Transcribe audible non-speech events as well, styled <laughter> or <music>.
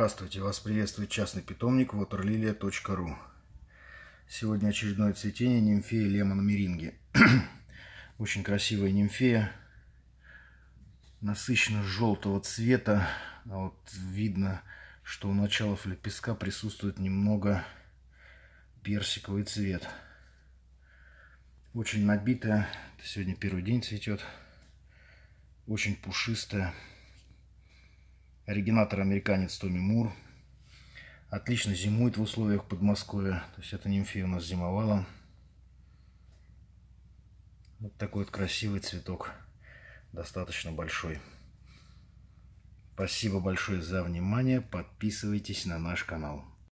Здравствуйте, вас приветствует частный питомник waterlilia.ru Сегодня очередное цветение нимфеи лемон меринги. <clears throat> Очень красивая нимфея, насыщенно желтого цвета. А вот видно, что у начала лепестка присутствует немного персиковый цвет. Очень набитая, сегодня первый день цветет, очень пушистая. Оригинатор американец Томми Мур. Отлично зимует в условиях Подмосковья. То есть эта нимфея у нас зимовала. Вот такой вот красивый цветок. Достаточно большой. Спасибо большое за внимание. Подписывайтесь на наш канал.